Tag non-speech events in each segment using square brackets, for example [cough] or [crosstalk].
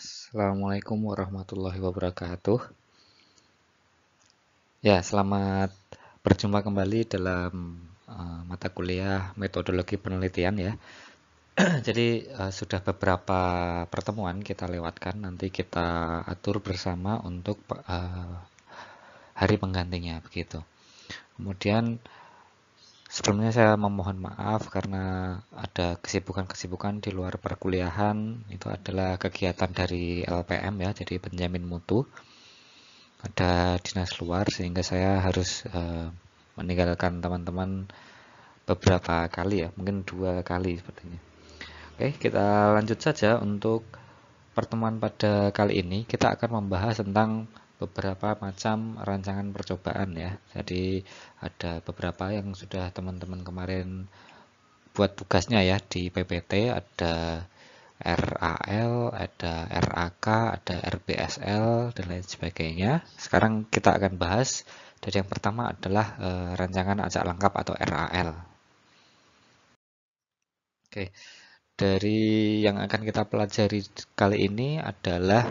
Assalamualaikum warahmatullahi wabarakatuh. Ya, selamat berjumpa kembali dalam uh, mata kuliah metodologi penelitian ya. [clears throat] Jadi uh, sudah beberapa pertemuan kita lewatkan, nanti kita atur bersama untuk uh, hari penggantinya begitu. Kemudian Sebelumnya saya memohon maaf karena ada kesibukan-kesibukan di luar perkuliahan. Itu adalah kegiatan dari LPM ya, jadi penjamin mutu. Ada dinas luar sehingga saya harus uh, meninggalkan teman-teman beberapa kali ya, mungkin dua kali sepertinya. Oke, kita lanjut saja untuk pertemuan pada kali ini. Kita akan membahas tentang beberapa macam rancangan percobaan ya. Jadi ada beberapa yang sudah teman-teman kemarin buat tugasnya ya di PPT ada RAL, ada RAK, ada RBSL dan lain sebagainya. Sekarang kita akan bahas dari yang pertama adalah e, rancangan acak lengkap atau RAL. Oke. Dari yang akan kita pelajari kali ini adalah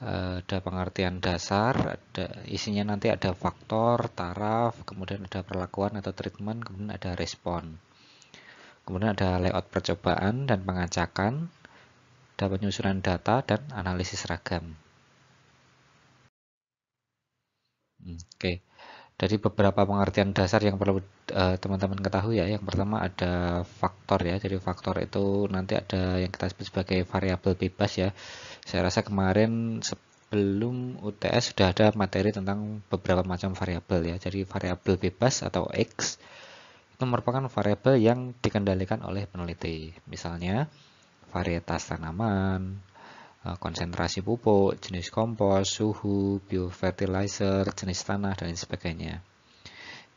Eh, ada pengertian dasar, ada isinya nanti ada faktor, taraf, kemudian ada perlakuan atau treatment, kemudian ada respon. Kemudian ada layout percobaan dan pengacakan, ada penyusunan data dan analisis ragam. Hmm, oke. Okay dari beberapa pengertian dasar yang perlu eh, teman-teman uh, ketahui ya yang pertama ada faktor ya jadi faktor itu nanti ada yang kita sebut sebagai variabel bebas ya saya rasa kemarin sebelum UTS sudah ada materi tentang beberapa macam variabel ya jadi variabel bebas atau X itu merupakan variabel yang dikendalikan oleh peneliti misalnya varietas tanaman Eh, konsentrasi pupuk, jenis kompos, suhu, biofertilizer, jenis tanah, dan lain sebagainya.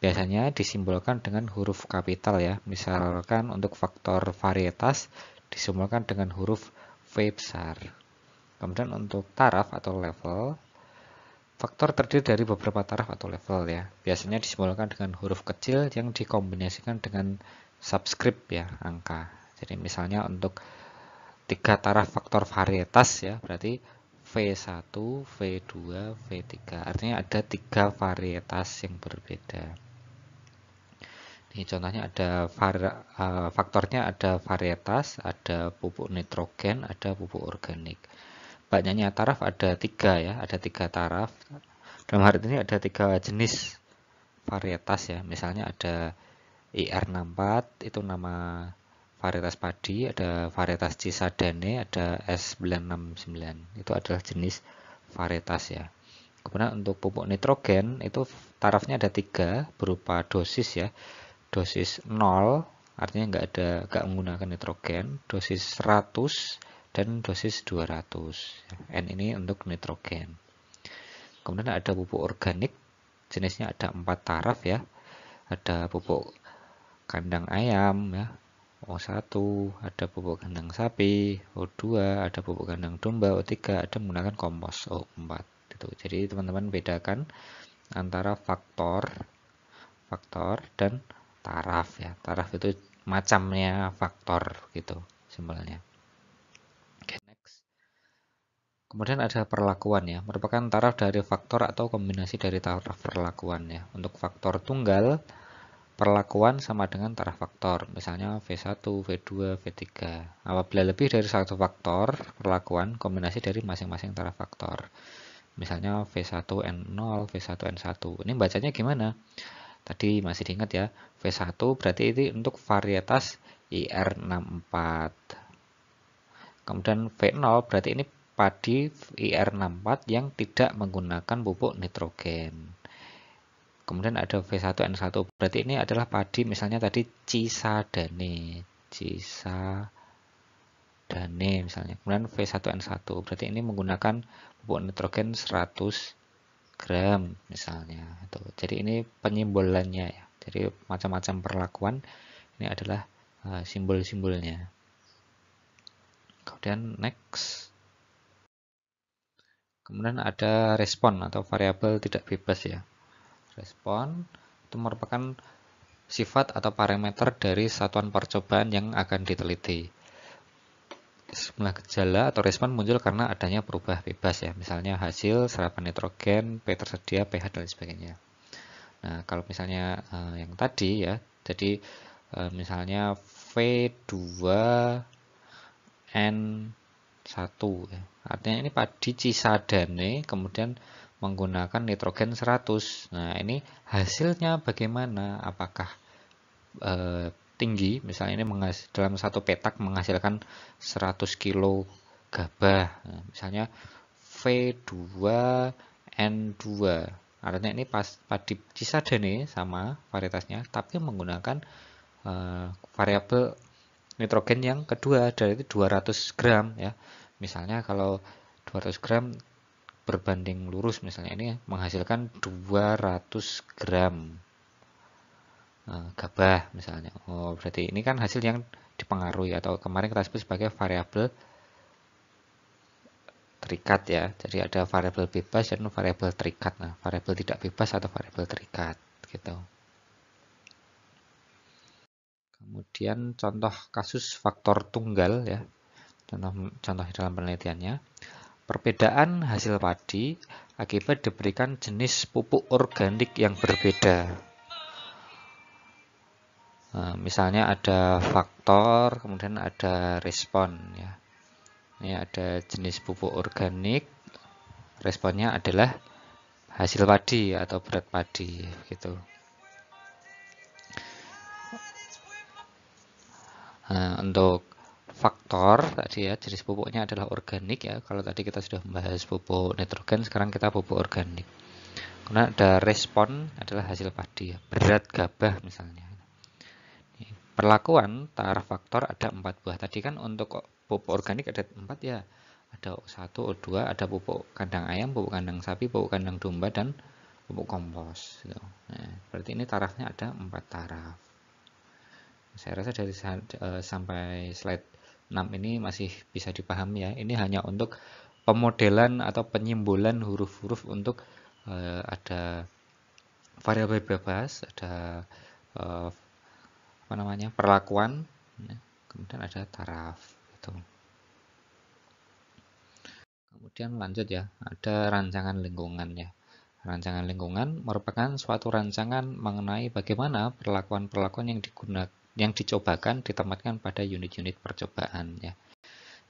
Biasanya disimbolkan dengan huruf kapital ya, misalkan untuk faktor varietas disimbolkan dengan huruf V besar. Kemudian untuk taraf atau level, faktor terdiri dari beberapa taraf atau level ya. Biasanya disimbolkan dengan huruf kecil yang dikombinasikan dengan subscript ya, angka. Jadi misalnya untuk tiga taraf faktor varietas ya berarti V1, V2, V3 artinya ada tiga varietas yang berbeda ini contohnya ada var, uh, faktornya ada varietas, ada pupuk nitrogen, ada pupuk organik. Banyaknya taraf ada tiga ya, ada tiga taraf. Dalam hal ini ada tiga jenis varietas ya. Misalnya ada IR64 itu nama varietas padi, ada varietas Cisadane, ada S969. Itu adalah jenis varietas ya. Kemudian untuk pupuk nitrogen itu tarafnya ada tiga berupa dosis ya. Dosis 0 artinya nggak ada nggak menggunakan nitrogen, dosis 100 dan dosis 200. N ini untuk nitrogen. Kemudian ada pupuk organik jenisnya ada empat taraf ya. Ada pupuk kandang ayam ya, O1 ada pupuk kandang sapi, O2 ada pupuk kandang domba, O3 ada menggunakan kompos O4 gitu. Jadi teman-teman bedakan antara faktor faktor dan taraf ya. Taraf itu macamnya faktor gitu simpelnya. Oke, next. Kemudian ada perlakuan ya, merupakan taraf dari faktor atau kombinasi dari taraf perlakuan ya. Untuk faktor tunggal perlakuan sama dengan taraf faktor, misalnya V1, V2, V3. Apabila lebih dari satu faktor perlakuan kombinasi dari masing-masing taraf faktor. Misalnya V1N0, V1N1. Ini bacanya gimana? Tadi masih diingat ya, V1 berarti ini untuk varietas IR64. Kemudian V0 berarti ini padi IR64 yang tidak menggunakan pupuk nitrogen. Kemudian ada V1N1. Berarti ini adalah padi misalnya tadi cisadane. Cisadane misalnya. Kemudian V1N1. Berarti ini menggunakan pupuk nitrogen 100 gram misalnya. Itu. Jadi ini penyimbolannya ya. Jadi macam-macam perlakuan ini adalah uh, simbol-simbolnya. Kemudian next. Kemudian ada respon atau variabel tidak bebas ya respon itu merupakan sifat atau parameter dari satuan percobaan yang akan diteliti. Sejumlah gejala atau respon muncul karena adanya perubah bebas ya, misalnya hasil serapan nitrogen, P tersedia, pH dan sebagainya. Nah, kalau misalnya eh, yang tadi ya, jadi eh, misalnya V2N1 ya. Artinya ini padi cisadane kemudian menggunakan nitrogen 100. Nah, ini hasilnya bagaimana? Apakah e, tinggi? Misalnya ini dalam satu petak menghasilkan 100 kilo gabah. Nah, misalnya V2N2. Artinya ini pas padi cisadane sama varietasnya, tapi menggunakan e, variabel nitrogen yang kedua dari itu 200 gram ya. Misalnya kalau 200 gram berbanding lurus misalnya ini menghasilkan 200 gram eh, gabah misalnya. Oh, berarti ini kan hasil yang dipengaruhi atau kemarin kita sebut sebagai variabel terikat ya. Jadi ada variabel bebas dan variabel terikat. Nah, variabel tidak bebas atau variabel terikat gitu. Kemudian contoh kasus faktor tunggal ya. Contoh contoh dalam penelitiannya. Perbedaan hasil padi akibat diberikan jenis pupuk organik yang berbeda. Nah, misalnya ada faktor, kemudian ada respon ya. Ini ada jenis pupuk organik, responnya adalah hasil padi atau berat padi gitu. Nah, untuk faktor tadi ya jenis pupuknya adalah organik ya kalau tadi kita sudah membahas pupuk nitrogen sekarang kita pupuk organik karena ada respon adalah hasil padi ya berat gabah misalnya perlakuan taraf faktor ada empat buah tadi kan untuk pupuk organik ada empat ya ada satu 1 O2, ada pupuk kandang ayam, pupuk kandang sapi, pupuk kandang domba dan pupuk kompos. Gitu. Nah, berarti ini tarafnya ada empat taraf. Saya rasa dari eh, sampai slide 6 ini masih bisa dipahami ya. Ini hanya untuk pemodelan atau penyimbolan huruf-huruf untuk uh, ada variabel bebas, ada uh, apa namanya? perlakuan, ya. kemudian ada taraf gitu. Kemudian lanjut ya, ada rancangan lingkungan ya. Rancangan lingkungan merupakan suatu rancangan mengenai bagaimana perlakuan-perlakuan yang digunakan yang dicobakan ditempatkan pada unit-unit percobaan ya.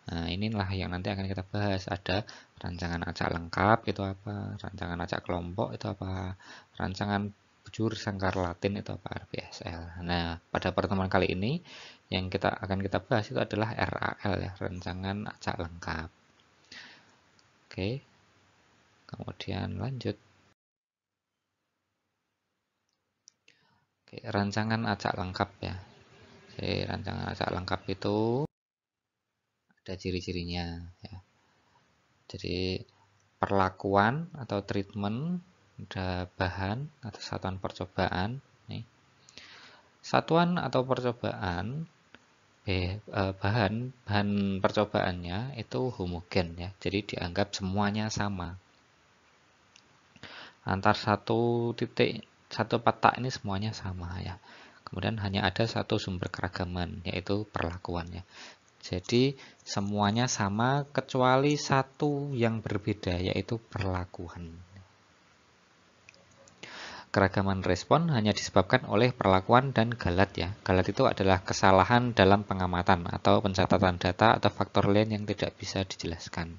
Nah, inilah yang nanti akan kita bahas. Ada rancangan acak lengkap itu apa, rancangan acak kelompok itu apa, rancangan bujur sangkar latin itu apa RPSL. Nah, pada pertemuan kali ini yang kita akan kita bahas itu adalah RAL ya, rancangan acak lengkap. Oke. Kemudian lanjut. Oke, rancangan acak lengkap ya. Oke, rancangan acak lengkap itu ada ciri-cirinya ya. Jadi perlakuan atau treatment ada bahan atau satuan percobaan nih. Satuan atau percobaan e, bahan bahan percobaannya itu homogen ya jadi dianggap semuanya sama antar satu titik satu petak ini semuanya sama ya kemudian hanya ada satu sumber keragaman yaitu perlakuannya jadi semuanya sama kecuali satu yang berbeda yaitu perlakuan keragaman respon hanya disebabkan oleh perlakuan dan galat ya. Galat itu adalah kesalahan dalam pengamatan atau pencatatan data atau faktor lain yang tidak bisa dijelaskan.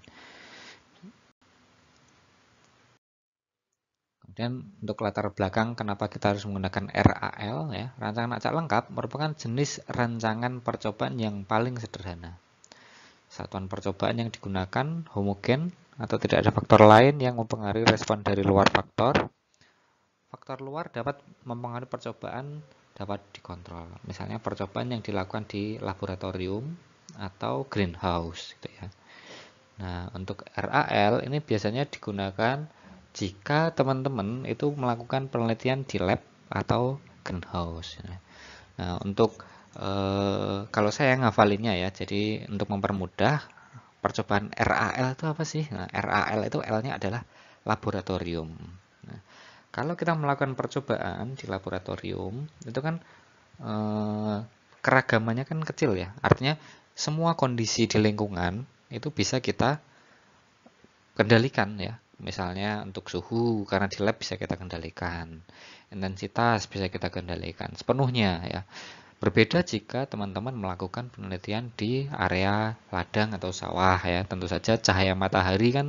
Kemudian untuk latar belakang kenapa kita harus menggunakan RAL ya, rancangan acak lengkap merupakan jenis rancangan percobaan yang paling sederhana. Satuan percobaan yang digunakan homogen atau tidak ada faktor lain yang mempengaruhi respon dari luar faktor. Faktor luar dapat mempengaruhi percobaan dapat dikontrol. Misalnya percobaan yang dilakukan di laboratorium atau greenhouse gitu ya. Nah, untuk RAL ini biasanya digunakan jika teman-teman itu melakukan penelitian di lab atau greenhouse. Ya. Nah, untuk e, kalau saya ngafalinnya ya, jadi untuk mempermudah percobaan RAL itu apa sih? Nah, RAL itu L-nya adalah laboratorium. Nah, kalau kita melakukan percobaan di laboratorium, itu kan e, keragamannya kan kecil ya. Artinya semua kondisi di lingkungan itu bisa kita kendalikan ya misalnya untuk suhu karena di lab bisa kita kendalikan intensitas bisa kita kendalikan sepenuhnya ya berbeda jika teman-teman melakukan penelitian di area ladang atau sawah ya tentu saja cahaya matahari kan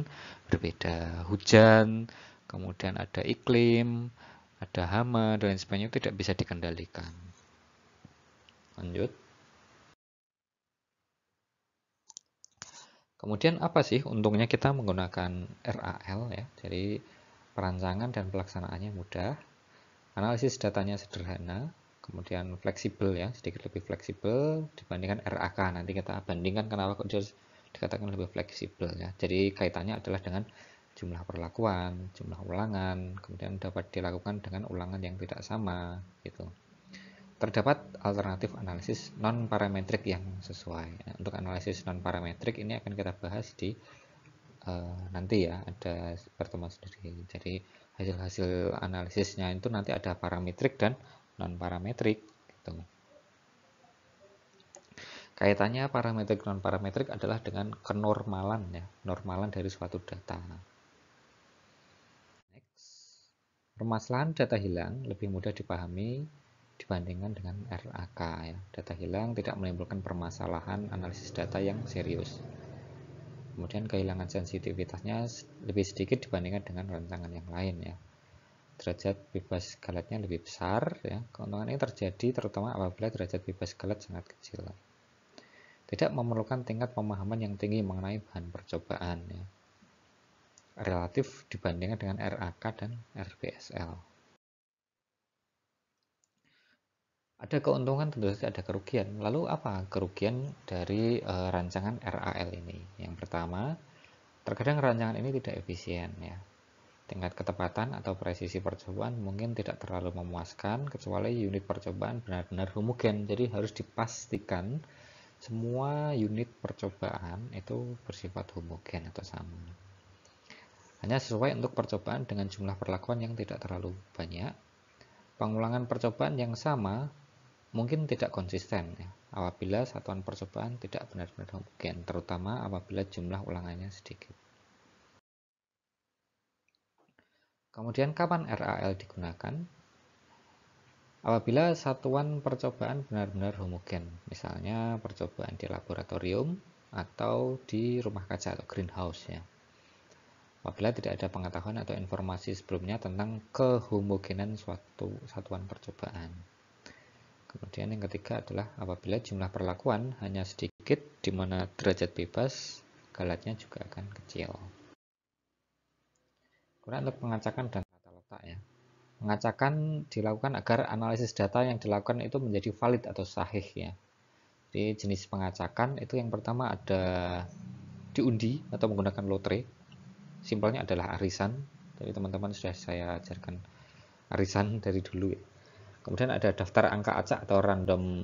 berbeda hujan kemudian ada iklim ada hama dan lain sebagainya tidak bisa dikendalikan lanjut Kemudian apa sih untungnya kita menggunakan RAL ya. Jadi perancangan dan pelaksanaannya mudah. Analisis datanya sederhana, kemudian fleksibel ya, sedikit lebih fleksibel dibandingkan RAK. Nanti kita bandingkan kenapa kok dikatakan lebih fleksibel ya. Jadi kaitannya adalah dengan jumlah perlakuan, jumlah ulangan, kemudian dapat dilakukan dengan ulangan yang tidak sama gitu. Terdapat alternatif analisis non-parametrik yang sesuai. Nah, untuk analisis non-parametrik ini akan kita bahas di uh, nanti ya, ada pertemuan sendiri. Jadi hasil-hasil analisisnya itu nanti ada parametrik dan non-parametrik. Gitu. Kaitannya parametrik non-parametrik adalah dengan kenormalan ya, normalan dari suatu data. Next. Permasalahan data hilang lebih mudah dipahami dibandingkan dengan RAK ya. Data hilang tidak menimbulkan permasalahan analisis data yang serius. Kemudian kehilangan sensitivitasnya lebih sedikit dibandingkan dengan rancangan yang lain ya. Derajat bebas galatnya lebih besar ya. Keuntungan ini terjadi terutama apabila derajat bebas galat sangat kecil. Tidak memerlukan tingkat pemahaman yang tinggi mengenai bahan percobaan ya. Relatif dibandingkan dengan RAK dan RBSL. Ada keuntungan tentu saja ada kerugian. Lalu apa kerugian dari e, rancangan RAL ini? Yang pertama, terkadang rancangan ini tidak efisien ya. Tingkat ketepatan atau presisi percobaan mungkin tidak terlalu memuaskan kecuali unit percobaan benar-benar homogen. Jadi harus dipastikan semua unit percobaan itu bersifat homogen atau sama hanya sesuai untuk percobaan dengan jumlah perlakuan yang tidak terlalu banyak. Pengulangan percobaan yang sama mungkin tidak konsisten ya, apabila satuan percobaan tidak benar-benar homogen, terutama apabila jumlah ulangannya sedikit. Kemudian kapan RAL digunakan? Apabila satuan percobaan benar-benar homogen, misalnya percobaan di laboratorium atau di rumah kaca atau greenhouse ya. Apabila tidak ada pengetahuan atau informasi sebelumnya tentang kehomogenan suatu satuan percobaan. Kemudian yang ketiga adalah apabila jumlah perlakuan hanya sedikit di mana derajat bebas galatnya juga akan kecil. Kemudian untuk pengacakan dan tata letak ya. Pengacakan dilakukan agar analisis data yang dilakukan itu menjadi valid atau sahih ya. Jadi jenis pengacakan itu yang pertama ada diundi atau menggunakan lotre. Simpelnya adalah arisan. Tadi teman-teman sudah saya ajarkan arisan dari dulu ya. Kemudian ada daftar angka acak atau random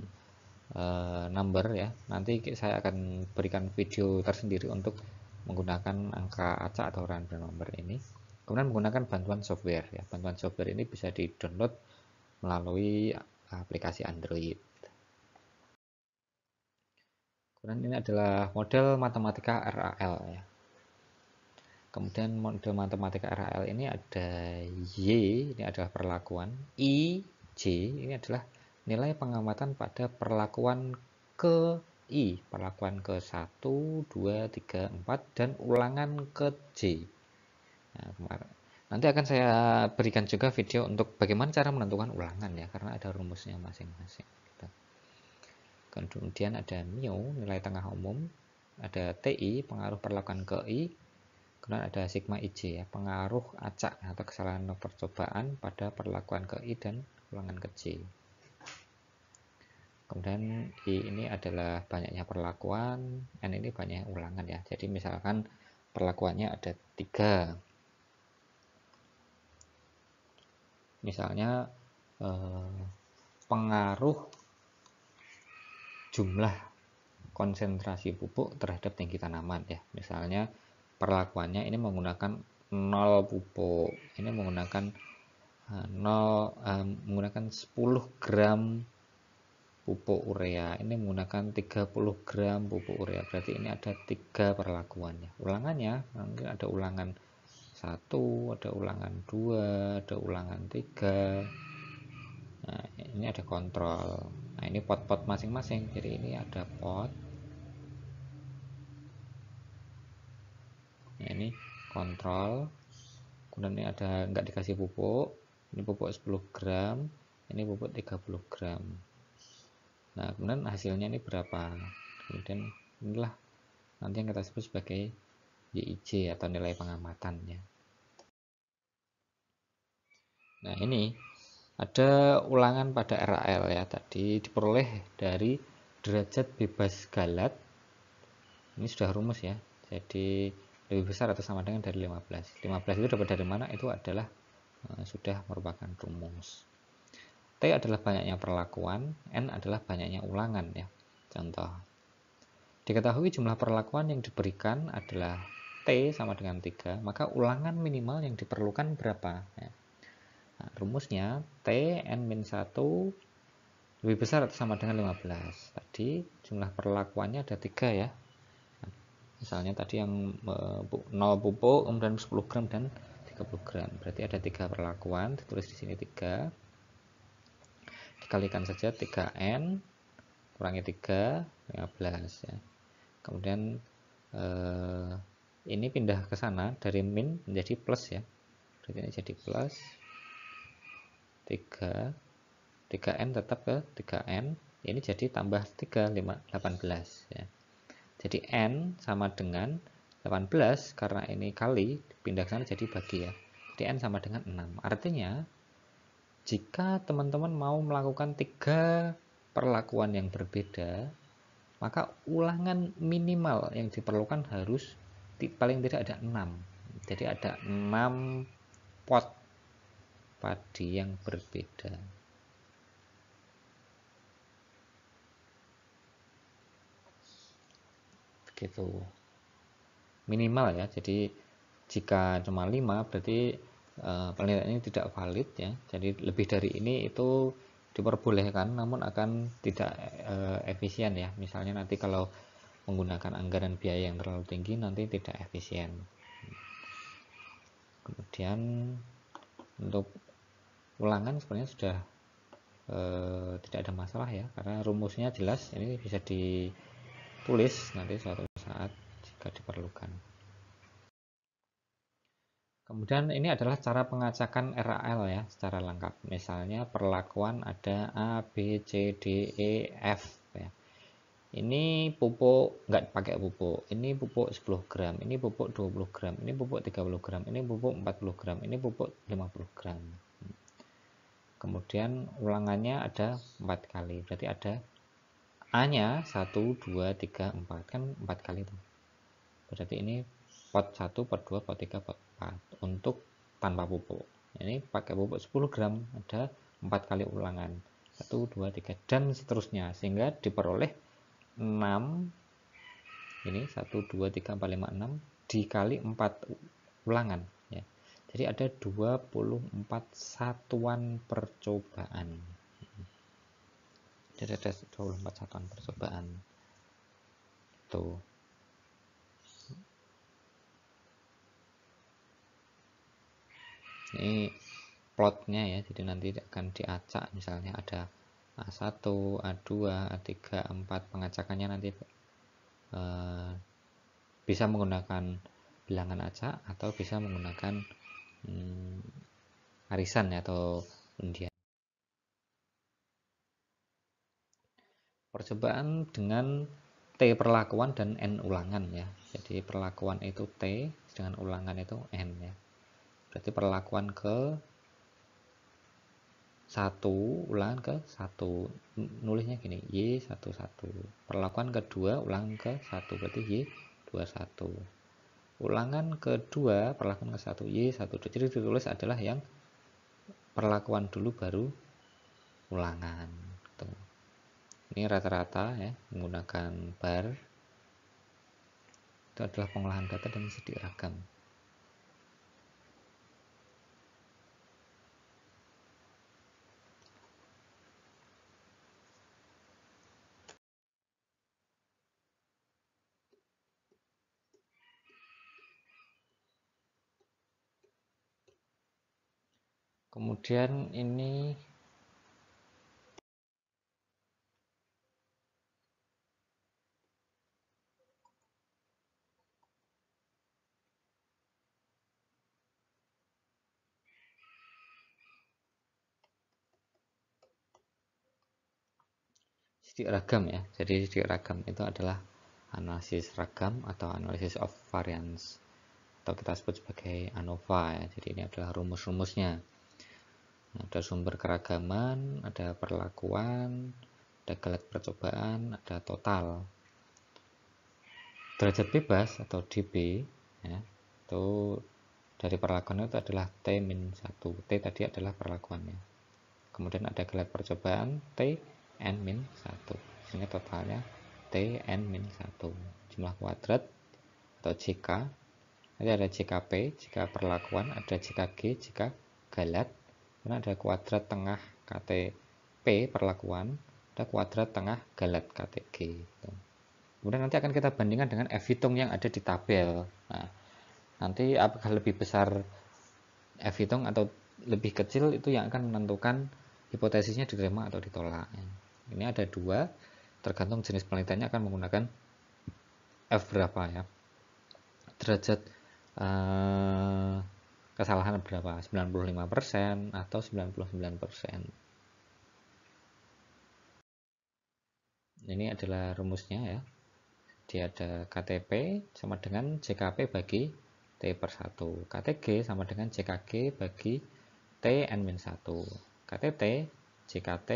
uh, number ya. Nanti saya akan berikan video tersendiri untuk menggunakan angka acak atau random number ini. Kemudian menggunakan bantuan software ya. Bantuan software ini bisa di-download melalui aplikasi Android. Kemudian ini adalah model matematika RAL ya. Kemudian model matematika RAL ini ada Y, ini adalah perlakuan, I C ini adalah nilai pengamatan pada perlakuan ke I, perlakuan ke 1, 2, 3, 4, dan ulangan ke J. Nah, nanti akan saya berikan juga video untuk bagaimana cara menentukan ulangan ya, karena ada rumusnya masing-masing. Gitu. Kemudian ada mu, nilai tengah umum, ada TI, pengaruh perlakuan ke I, kemudian ada sigma IJ ya, pengaruh acak atau kesalahan percobaan pada perlakuan ke I dan ruangan kecil. Kemudian I ini adalah banyaknya perlakuan, N ini banyaknya ulangan ya. Jadi misalkan perlakuannya ada tiga. Misalnya eh, pengaruh jumlah konsentrasi pupuk terhadap tinggi tanaman ya. Misalnya perlakuannya ini menggunakan nol pupuk, ini menggunakan 0 um, menggunakan 10 gram pupuk urea ini menggunakan 30 gram pupuk urea berarti ini ada tiga perlakuannya ulangannya mungkin ada ulangan satu ada ulangan dua ada ulangan tiga nah ini ada kontrol nah ini pot-pot masing-masing jadi ini ada pot nah ini kontrol kemudian ini ada nggak dikasih pupuk ini pupuk 10 gram ini pupuk 30 gram nah kemudian hasilnya ini berapa kemudian inilah nanti yang kita sebut sebagai YIJ atau nilai pengamatannya nah ini ada ulangan pada RAL ya tadi diperoleh dari derajat bebas galat ini sudah rumus ya jadi lebih besar atau sama dengan dari 15 15 itu dapat dari mana itu adalah Eh, sudah merupakan rumus. T adalah banyaknya perlakuan, N adalah banyaknya ulangan ya. Contoh. Diketahui jumlah perlakuan yang diberikan adalah T sama dengan 3, maka ulangan minimal yang diperlukan berapa? Ya. Nah, rumusnya T N-1 lebih besar atau sama dengan 15. Tadi jumlah perlakuannya ada 3 ya. Misalnya tadi yang 0 eh, pupuk, kemudian 10 gram dan 30 gram berarti ada tiga perlakuan ditulis di sini 3 dikalikan saja 3n kurangi 3 15 ya kemudian eh, ini pindah ke sana dari min menjadi plus ya berarti ini jadi plus 3 3n tetap ke 3n ini jadi tambah 3 5 18 ya jadi n sama dengan 18 karena ini kali pindah sana jadi bagi ya. Jadi N sama dengan 6. Artinya jika teman-teman mau melakukan tiga perlakuan yang berbeda, maka ulangan minimal yang diperlukan harus paling tidak ada 6. Jadi ada 6 pot padi yang berbeda. Begitu minimal ya jadi jika cuma 5 berarti uh, eh, penelitian ini tidak valid ya jadi lebih dari ini itu diperbolehkan namun akan tidak uh, efisien ya misalnya nanti kalau menggunakan anggaran biaya yang terlalu tinggi nanti tidak efisien kemudian untuk ulangan sebenarnya sudah e, tidak ada masalah ya karena rumusnya jelas ini bisa ditulis nanti suatu saat jika diperlukan. Kemudian ini adalah cara pengacakan RAL ya secara lengkap. Misalnya perlakuan ada A, B, C, D, E, F. Ya. Ini pupuk nggak pakai pupuk, ini pupuk 10 gram, ini pupuk 20 gram, ini pupuk 30 gram, ini pupuk 40 gram, ini pupuk 50 gram. Kemudian ulangannya ada 4 kali, berarti ada A-nya 1, 2, 3, 4, kan 4 kali tuh berarti ini pot 1, pot 2, pot 3, pot 4 untuk tanpa pupuk ini pakai pupuk 10 gram ada 4 kali ulangan 1, 2, 3 dan seterusnya sehingga diperoleh 6 ini 1, 2, 3, 4, 5, 6 dikali 4 ulangan ya. jadi ada 24 satuan percobaan jadi ada 24 satuan percobaan tuh ini plotnya ya jadi nanti akan diacak misalnya ada A1, A2, A3, A4 pengacakannya nanti e, bisa menggunakan bilangan acak atau bisa menggunakan mm, arisan ya, atau undian percobaan dengan T perlakuan dan N ulangan ya jadi perlakuan itu T dengan ulangan itu N ya berarti perlakuan ke satu ulang ke satu nulisnya gini y satu satu perlakuan kedua ulang ke satu berarti y dua satu ulangan kedua perlakuan ke satu y satu jadi ditulis adalah yang perlakuan dulu baru ulangan gitu. ini rata-rata ya menggunakan bar itu adalah pengolahan data dan sedikit ragam kemudian ini sidik ragam ya. Jadi sidik ragam itu adalah analisis ragam atau analisis of variance atau kita sebut sebagai ANOVA ya. Jadi ini adalah rumus-rumusnya. Ada sumber keragaman, ada perlakuan, ada gelat percobaan, ada total. Derajat bebas atau DB ya, itu dari perlakuan itu adalah T 1. T tadi adalah perlakuannya. Kemudian ada gelat percobaan T n min 1. Sehingga totalnya T n 1. Jumlah kuadrat atau JK. Nanti ada JKP, jika perlakuan, ada JKG, jika galat. Karena ada kuadrat tengah KTP perlakuan, ada kuadrat tengah galat KTG. Gitu. Kemudian nanti akan kita bandingkan dengan F hitung yang ada di tabel. Nah, nanti apakah lebih besar F hitung atau lebih kecil itu yang akan menentukan hipotesisnya diterima atau ditolak. Ya. Ini ada dua, tergantung jenis penelitiannya akan menggunakan F berapa ya. Derajat eh, kesalahan berapa? 95% atau 99%. Ini adalah rumusnya ya. Dia ada KTP sama dengan JKP bagi T per 1. KTG sama dengan JKG bagi T min 1 KTT, JKT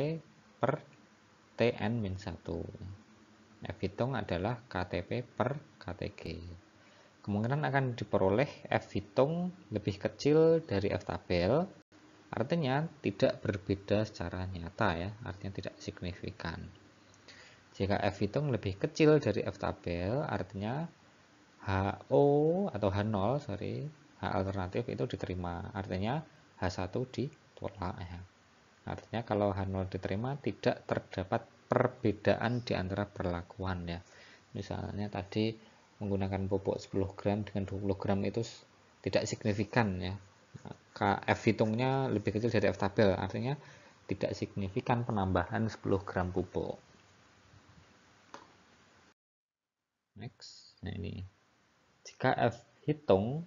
per T Tn-1. F hitung adalah KTP per KTG kemungkinan akan diperoleh F hitung lebih kecil dari F tabel, artinya tidak berbeda secara nyata ya, artinya tidak signifikan. Jika F hitung lebih kecil dari F tabel, artinya HO atau H0, sorry, H alternatif itu diterima, artinya H1 ditolak ya. Artinya kalau H0 diterima tidak terdapat perbedaan di antara perlakuan ya. Misalnya tadi menggunakan pupuk 10 gram dengan 20 gram itu tidak signifikan ya. F hitungnya lebih kecil dari F tabel, artinya tidak signifikan penambahan 10 gram pupuk. Next, nah ini. Jika F hitung,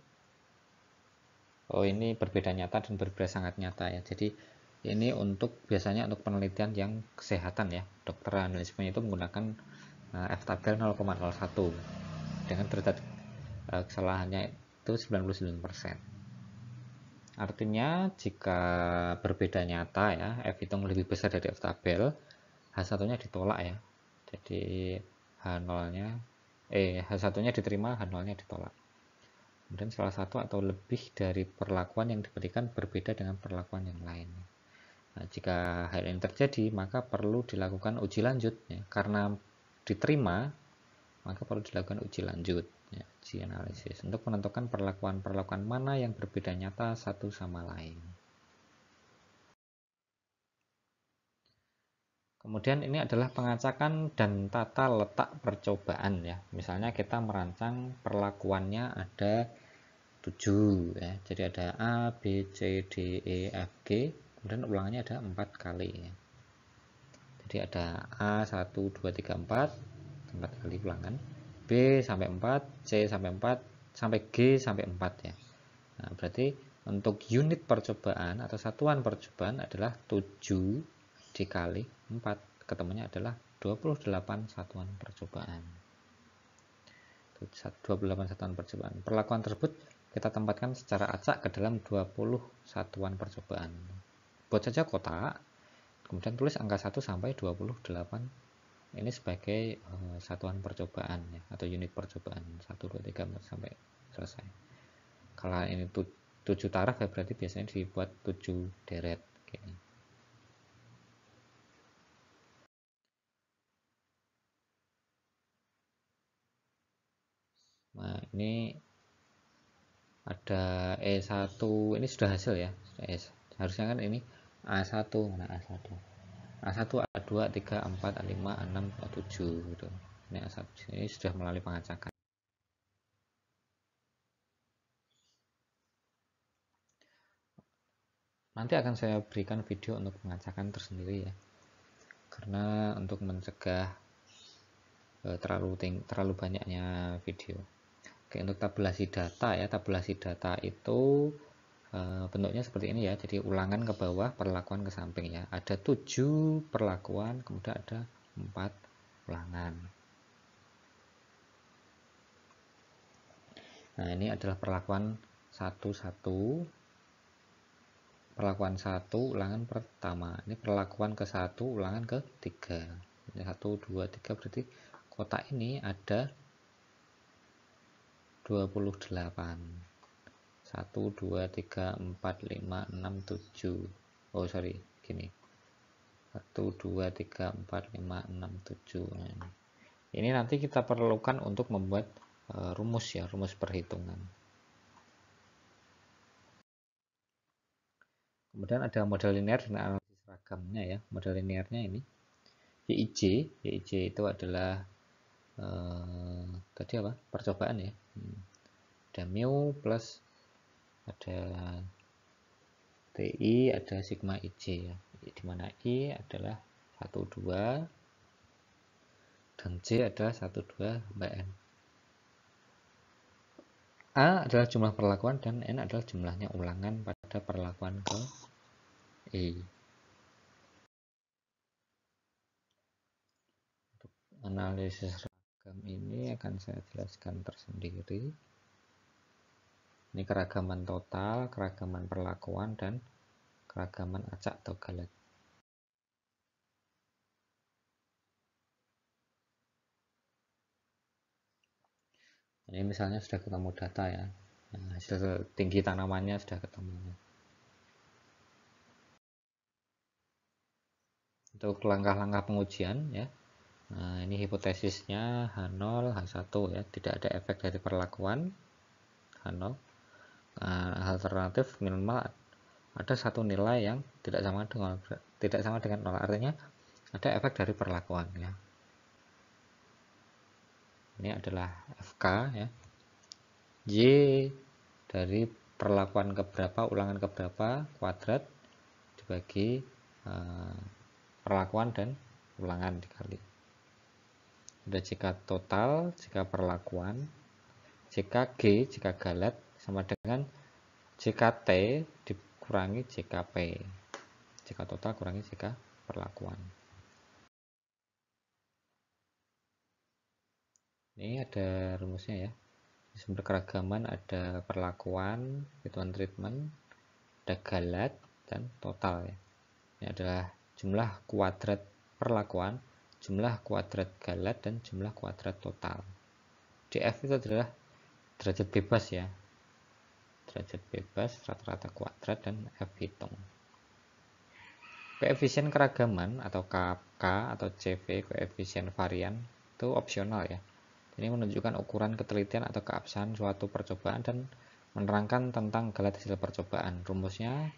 oh ini berbeda nyata dan berbeda sangat nyata ya. Jadi ini untuk biasanya untuk penelitian yang kesehatan ya, dokter analismenya itu menggunakan eh, F tabel 0,01 dengan derajat e, kesalahannya itu 99%. Artinya jika berbeda nyata ya, F hitung lebih besar dari F tabel, H1-nya ditolak ya. Jadi H0-nya eh H1-nya diterima, H0-nya ditolak. Kemudian salah satu atau lebih dari perlakuan yang diberikan berbeda dengan perlakuan yang lain. Nah, jika hal ini terjadi, maka perlu dilakukan uji lanjut ya, karena diterima maka perlu dilakukan uji lanjut, ya, uji analisis, untuk menentukan perlakuan-perlakuan mana yang berbeda nyata satu sama lain. Kemudian ini adalah pengacakan dan tata letak percobaan ya. Misalnya kita merancang perlakuannya ada 7 ya. Jadi ada A, B, C, D, E, F, G. Kemudian ulangannya ada 4 kali ya. Jadi ada A 1 2 3 4 tempat kali ulangan B sampai 4 C sampai 4 sampai G sampai 4 ya nah, berarti untuk unit percobaan atau satuan percobaan adalah 7 dikali 4 ketemunya adalah 28 satuan percobaan 28 satuan percobaan perlakuan tersebut kita tempatkan secara acak ke dalam 20 satuan percobaan buat saja kotak kemudian tulis angka 1 sampai 28 ini sebagai uh, satuan percobaan ya, atau unit percobaan 1, 2, 3, 4, sampai selesai kalau ini 7 taraf ya berarti biasanya dibuat 7 deret gini. nah ini ada E1 ini sudah hasil ya harusnya kan ini A1 mana A1 A1, A2, A3, A4, A5, A6, A7 gitu. Ini A1 ini sudah melalui pengacakan. Nanti akan saya berikan video untuk pengacakan tersendiri ya. Karena untuk mencegah eh, terlalu ting terlalu banyaknya video. Oke, untuk tabulasi data ya, tabulasi data itu Eh, bentuknya seperti ini ya jadi ulangan ke bawah perlakuan ke samping ya ada tujuh perlakuan kemudian ada empat ulangan nah ini adalah perlakuan satu satu perlakuan satu ulangan pertama ini perlakuan ke satu ulangan ke tiga satu dua tiga berarti kotak ini ada 28 puluh 1, 2, 3, 4, 5, 6, 7 oh sorry gini 1, 2, 3, 4, 5, 6, 7 nah, ini. ini nanti kita perlukan untuk membuat uh, rumus ya rumus perhitungan kemudian ada model linear dan analisis ragamnya ya model linearnya ini YIJ YIJ itu adalah uh, tadi apa percobaan ya hmm. ada mu plus ada TI ada sigma IJ ya di mana I adalah 12 dan J adalah 12 n A adalah jumlah perlakuan dan N adalah jumlahnya ulangan pada perlakuan ke E analisis ragam ini akan saya jelaskan tersendiri ini keragaman total, keragaman perlakuan, dan keragaman acak atau galak. Ini misalnya sudah ketemu data ya. Nah, hasil tinggi tanamannya sudah ketemu. Untuk langkah-langkah pengujian ya. Nah, ini hipotesisnya H0, H1 ya, tidak ada efek dari perlakuan H0. Ah, alternatif minimal ada satu nilai yang tidak sama dengan tidak sama dengan nol artinya ada efek dari perlakuan ya. ini adalah fk ya y dari perlakuan keberapa ulangan keberapa kuadrat dibagi uh, perlakuan dan ulangan dikali ada jika total jika perlakuan jika g jika galat sama dengan JKT dikurangi JKP. JK total kurangi JK perlakuan. Ini ada rumusnya ya. sumber keragaman ada perlakuan, hitungan treatment, ada galat, dan total ya. Ini adalah jumlah kuadrat perlakuan, jumlah kuadrat galat, dan jumlah kuadrat total. DF itu adalah derajat bebas ya, derajat bebas, rata-rata kuadrat, dan F hitung. Koefisien keragaman atau KK atau CV, koefisien varian, itu opsional ya. Ini menunjukkan ukuran ketelitian atau keabsahan suatu percobaan dan menerangkan tentang gelat hasil percobaan. Rumusnya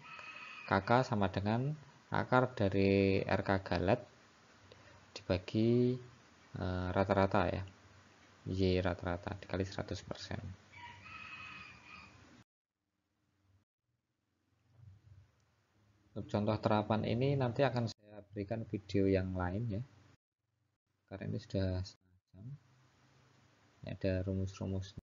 KK sama dengan akar dari RK galat dibagi eh, rata-rata e, ya. Y rata-rata dikali 100%. Untuk contoh terapan ini nanti akan saya berikan video yang lain ya. Karena ini sudah setengah Ini ada rumus-rumusnya.